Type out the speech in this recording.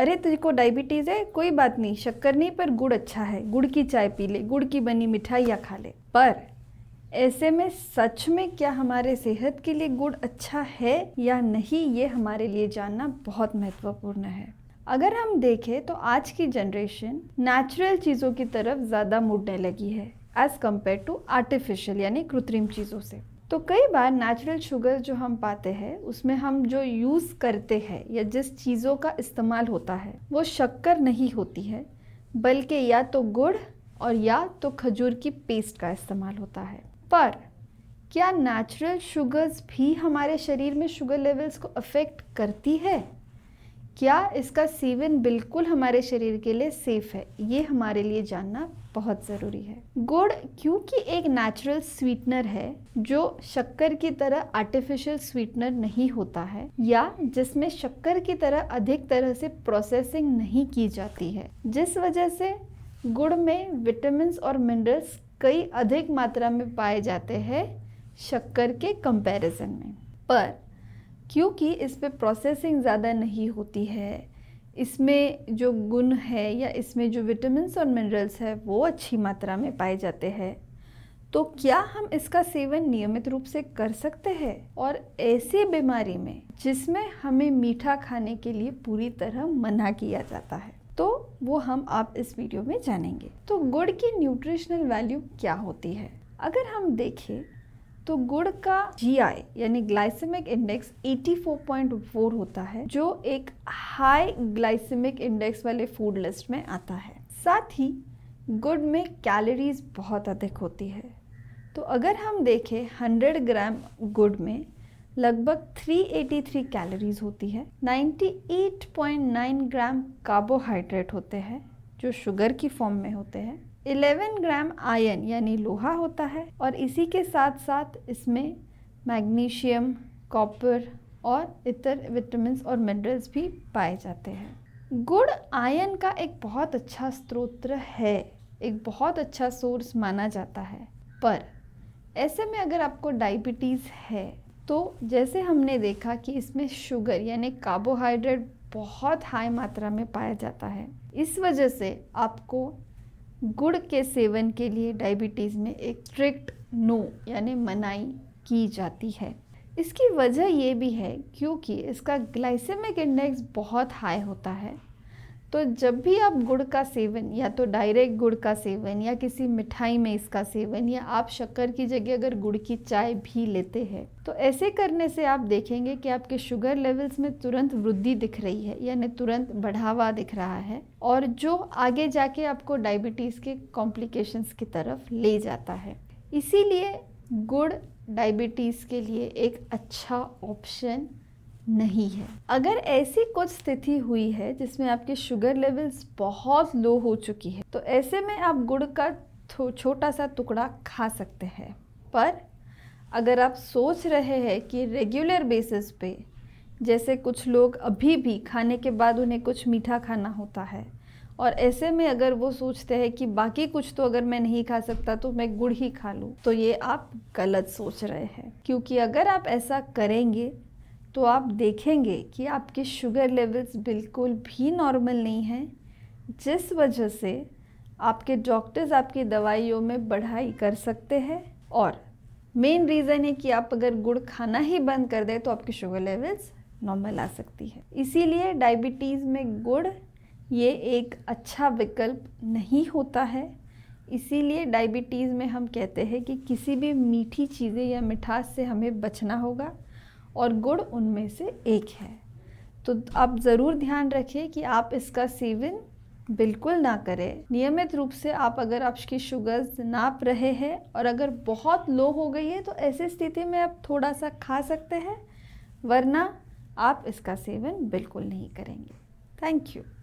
अरे तुझको डायबिटीज़ है कोई बात नहीं शक्कर नहीं पर गुड़ अच्छा है गुड़ की चाय पी ले गुड़ की बनी मिठाई या खा ले पर ऐसे में सच में क्या हमारे सेहत के लिए गुड़ अच्छा है या नहीं ये हमारे लिए जानना बहुत महत्वपूर्ण है अगर हम देखें तो आज की जनरेशन नेचुरल चीज़ों की तरफ ज़्यादा मुड़ने लगी है एज़ कम्पेयर टू आर्टिफिशियल यानी कृत्रिम चीज़ों से तो कई बार नेचुरल शुगर जो हम पाते हैं उसमें हम जो यूज़ करते हैं या जिस चीज़ों का इस्तेमाल होता है वो शक्कर नहीं होती है बल्कि या तो गुड़ और या तो खजूर की पेस्ट का इस्तेमाल होता है पर क्या नेचुरल शुगर्स भी हमारे शरीर में शुगर लेवल्स को अफेक्ट करती है क्या इसका सीवन बिल्कुल हमारे शरीर के लिए सेफ है ये हमारे लिए जानना बहुत ज़रूरी है गुड़ क्योंकि एक नेचुरल स्वीटनर है जो शक्कर की तरह आर्टिफिशियल स्वीटनर नहीं होता है या जिसमें शक्कर की तरह अधिक तरह से प्रोसेसिंग नहीं की जाती है जिस वजह से गुड़ में विटामिन और मिनरल्स कई अधिक मात्रा में पाए जाते हैं शक्कर के कंपैरिजन में पर क्योंकि इस पर प्रोसेसिंग ज़्यादा नहीं होती है इसमें जो गुण है या इसमें जो विटामिनस और मिनरल्स है वो अच्छी मात्रा में पाए जाते हैं तो क्या हम इसका सेवन नियमित रूप से कर सकते हैं और ऐसी बीमारी में जिसमें हमें मीठा खाने के लिए पूरी तरह मना किया जाता है तो वो हम आप इस वीडियो में जानेंगे तो गुड़ की न्यूट्रिशनल वैल्यू क्या होती है अगर हम देखें तो गुड़ का जीआई यानी ग्लाइसेमिक इंडेक्स 84.4 होता है जो एक हाई ग्लाइसेमिक इंडेक्स वाले फूड लिस्ट में आता है साथ ही गुड़ में कैलोरीज बहुत अधिक होती है तो अगर हम देखें 100 ग्राम गुड़ में लगभग 383 कैलोरीज होती है 98.9 ग्राम कार्बोहाइड्रेट होते हैं जो शुगर की फॉर्म में होते हैं 11 ग्राम आयन यानी लोहा होता है और इसी के साथ साथ इसमें मैग्नीशियम कॉपर और इतर विटामिन और मिनरल्स भी पाए जाते हैं गुड़ आयन का एक बहुत अच्छा स्रोत है एक बहुत अच्छा सोर्स माना जाता है पर ऐसे में अगर आपको डायबिटीज़ है तो जैसे हमने देखा कि इसमें शुगर यानी कार्बोहाइड्रेट बहुत हाई मात्रा में पाया जाता है इस वजह से आपको गुड़ के सेवन के लिए डायबिटीज़ में एक स्ट्रिक्ट नो यानी मनाई की जाती है इसकी वजह यह भी है क्योंकि इसका ग्लाइसेमिक इंडेक्स बहुत हाई होता है तो जब भी आप गुड़ का सेवन या तो डायरेक्ट गुड़ का सेवन या किसी मिठाई में इसका सेवन या आप शक्कर की जगह अगर गुड़ की चाय भी लेते हैं तो ऐसे करने से आप देखेंगे कि आपके शुगर लेवल्स में तुरंत वृद्धि दिख रही है यानी तुरंत बढ़ावा दिख रहा है और जो आगे जाके आपको डायबिटीज़ के कॉम्प्लिकेशंस की तरफ ले जाता है इसीलिए गुड़ डायबिटीज़ के लिए एक अच्छा ऑप्शन नहीं है अगर ऐसी कुछ स्थिति हुई है जिसमें आपके शुगर लेवल्स बहुत लो हो चुकी है तो ऐसे में आप गुड़ का छोटा सा टुकड़ा खा सकते हैं पर अगर आप सोच रहे हैं कि रेगुलर बेसिस पे जैसे कुछ लोग अभी भी खाने के बाद उन्हें कुछ मीठा खाना होता है और ऐसे में अगर वो सोचते हैं कि बाकी कुछ तो अगर मैं नहीं खा सकता तो मैं गुड़ ही खा लूँ तो ये आप गलत सोच रहे हैं क्योंकि अगर आप ऐसा करेंगे तो आप देखेंगे कि आपके शुगर लेवल्स बिल्कुल भी नॉर्मल नहीं हैं जिस वजह से आपके डॉक्टर्स आपकी दवाइयों में बढ़ाई कर सकते हैं और मेन रीज़न है कि आप अगर गुड़ खाना ही बंद कर दें तो आपके शुगर लेवल्स नॉर्मल आ सकती है इसीलिए डायबिटीज़ में गुड़ ये एक अच्छा विकल्प नहीं होता है इसीलिए डायबिटीज़ में हम कहते हैं कि किसी भी मीठी चीज़ें या मिठास से हमें बचना होगा और गुड़ उनमें से एक है तो आप ज़रूर ध्यान रखें कि आप इसका सेवन बिल्कुल ना करें नियमित रूप से आप अगर आपकी शुगर्स नाप रहे हैं और अगर बहुत लो हो गई है तो ऐसी स्थिति में आप थोड़ा सा खा सकते हैं वरना आप इसका सेवन बिल्कुल नहीं करेंगे थैंक यू